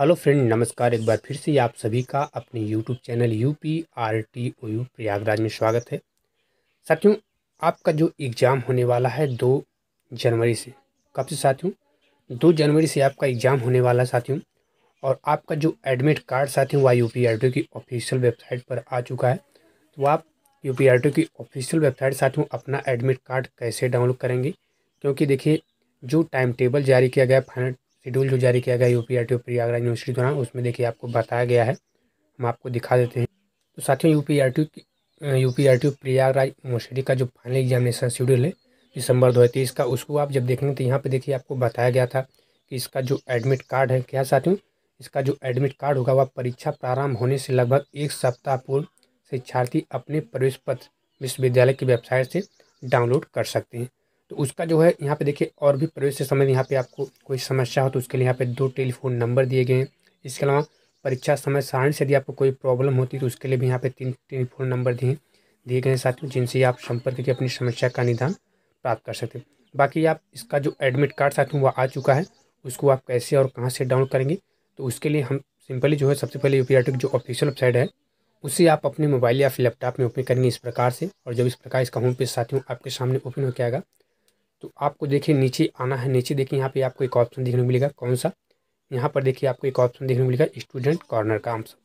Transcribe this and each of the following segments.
hello friend नमस्कार एक बार फिर से आप सभी का अपने YouTube channel U P R T O U Prayagraj में स्वागत है साथियों आपका जो एग्ज़ाम होने वाला है दो जनवरी से कब से साथियों दो जनवरी से आपका एग्ज़ाम होने वाला साथियों और आपका जो एडमिट कार्ड साथियों वह यू पी आर टी की ऑफिशियल वेबसाइट पर आ चुका है तो आप यू पी आर टी की ऑफिशियल वेबसाइट साथियों अपना एडमिट कार्ड कैसे डाउनलोड करेंगे क्योंकि देखिए जो टाइम टेबल जारी किया गया फाइनल शेड्यूल जो जारी किया गया यू पी प्रयागराज यूनिवर्सिटी द्वारा उसमें देखिए आपको बताया गया है हम आपको दिखा देते हैं तो साथियों U P R T U P R T Prayagraj university का जो फाइनल एग्जामिनेशन शेड्यूल है दिसंबर दो हज़ार का उसको आप जब देखेंगे तो यहाँ पर देखिए आपको बताया गया था कि इसका जो एडमिट कार्ड है क्या साथियों इसका जो एडमिट कार्ड होगा वह परीक्षा प्रारंभ होने से लगभग एक सप्ताह पूर्व शिक्षार्थी अपने प्रवेश पत्र विश्वविद्यालय की वेबसाइट से डाउनलोड कर सकते हैं तो उसका जो है यहाँ पे देखिए और भी प्रवेश से संबंधित यहाँ पे आपको कोई समस्या हो तो उसके लिए यहाँ पे दो टेलीफोन नंबर दिए गए हैं इसके अलावा परीक्षा समय सारण से यदि आपको कोई प्रॉब्लम होती तो उसके लिए भी यहाँ पे तीन टेलीफोन नंबर दिए दिए गए हैं साथ में जिनसे आप संपर्क करके अपनी समस्या का निदान प्राप्त कर सकते हैं बाकी आप इसका जो एडमिट कार्ड साथ वो आ चुका है उसको आप कैसे और कहाँ से डाउनलोड करेंगे तो उसके लिए हम सिंपली जो है सबसे पहले यू पी जो ऑफिशियल वेबसाइट है उसे आप अपने मोबाइल या फिर लैपटॉप में ओपन करेंगे इस प्रकार से और जब इस प्रकार इसका होम पेज साथियों आपके सामने ओपन हो के आएगा तो आपको देखिए नीचे आना है नीचे देखिए यहाँ पे आपको एक ऑप्शन देखने को मिलेगा कौन सा यहाँ पर देखिए आपको एक ऑप्शन देखने को मिलेगा स्टूडेंट कॉर्नर का ऑप्शन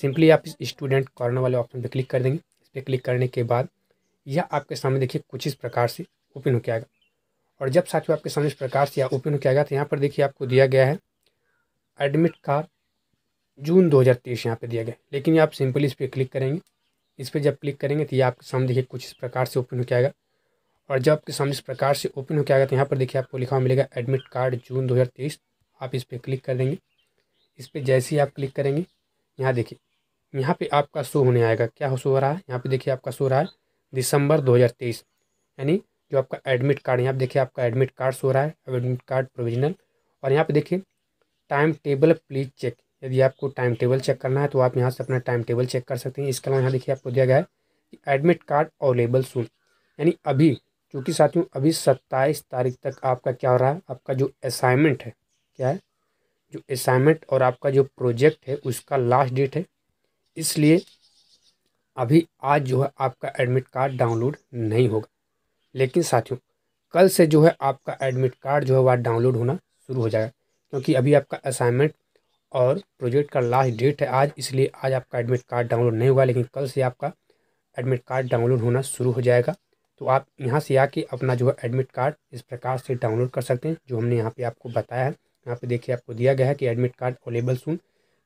सिंपली आप इस स्टूडेंट कॉर्नर वाले ऑप्शन पर क्लिक कर देंगे इस पर क्लिक करने के बाद यह आपके सामने देखिए कुछ इस प्रकार से ओपन होकर आएगा और जब साथियों आपके सामने इस प्रकार से ओपन होकर आएगा तो यहाँ पर देखिए आपको दिया गया है एडमिट कार्ड जून 2023 यहाँ पर दिया गया लेकिन आप सिंपली इस पर क्लिक करेंगे इस पर जब क्लिक करेंगे तो ये आपके सामने देखिए कुछ इस प्रकार से ओपन हो आएगा और जब आपके सामने इस प्रकार से ओपन होकर आएगा तो यहाँ पर देखिए आपको लिखा हुआ मिलेगा एडमिट कार्ड जून 2023 आप इस पर क्लिक कर देंगे इस पर जैसे ही आप क्लिक करेंगे यहाँ देखिए यहाँ पे आपका शो होने आएगा क्या शो हो रहा है यहाँ पे देखिए आपका शो रहा है दिसंबर 2023 यानी जो आपका एडमिट कार्ड यहाँ पे देखिए आपका एडमिट कार्ड शो रहा है एडमिट कार्ड प्रोविजनल और यहाँ पर देखिए टाइम टेबल प्लीज चेक यदि आपको टाइम टेबल चेक करना है तो आप यहाँ से अपना टाइम टेबल चेक कर सकते हैं इसके अलावा यहाँ देखिए आपको दिया गया है कि एडमिट कार्ड अवेलेबल शो यानी अभी चूँकि साथियों अभी सत्ताईस तारीख तक आपका क्या हो रहा है आपका जो असाइनमेंट है क्या है जो असाइनमेंट और आपका जो प्रोजेक्ट है उसका लास्ट डेट है इसलिए अभी आज जो है आपका एडमिट कार्ड डाउनलोड नहीं होगा लेकिन साथियों कल से जो है आपका एडमिट कार्ड जो है वह डाउनलोड होना शुरू हो जाएगा क्योंकि अभी आपका असाइनमेंट और प्रोजेक्ट का लास्ट डेट है आज इसलिए आज आपका एडमिट कार्ड डाउनलोड नहीं होगा लेकिन कल से आपका एडमिट कार्ड डाउनलोड होना शुरू हो जाएगा तो आप यहाँ से आके अपना जो है एडमिट कार्ड इस प्रकार से डाउनलोड कर सकते हैं जो हमने यहाँ पे आपको बताया है यहाँ पे देखिए आपको दिया गया है कि एडमिट कार्ड अवेलेबल सुन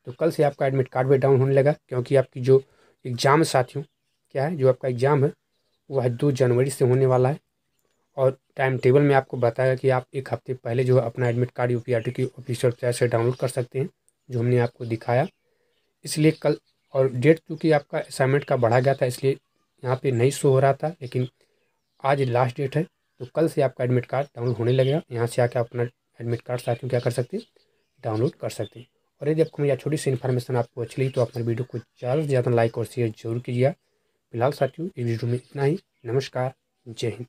तो कल से आपका एडमिट कार्ड भी डाउन होने लगा क्योंकि आपकी जो एग्ज़ाम साथियों क्या है जो आपका एग्ज़ाम है वह दो जनवरी से होने वाला है और टाइम टेबल में आपको बताया कि आप एक हफ्ते पहले जो है अपना एडमिट कार्ड यू की ऑफिशियल वेबसाइट से डाउनलोड कर सकते हैं जो हमने आपको दिखाया इसलिए कल और डेट चूँकि आपका असाइनमेंट का बढ़ा गया था इसलिए यहाँ पे नहीं शो हो रहा था लेकिन आज लास्ट डेट है तो कल से आपका एडमिट कार्ड डाउनलोड होने लगेगा यहाँ से आके आप अपना एडमिट कार्ड साथियों क्या कर सकते हैं डाउनलोड कर सकते हैं और यदि आपको मेरी छोटी सी इन्फॉर्मेशन आपको अच्छी लगी तो आप वीडियो को ज़्यादा से ज़्यादा लाइक और शेयर जरूर कीजिएगा फिलहाल साथियों इस वीडियो में इतना ही नमस्कार जय हिंद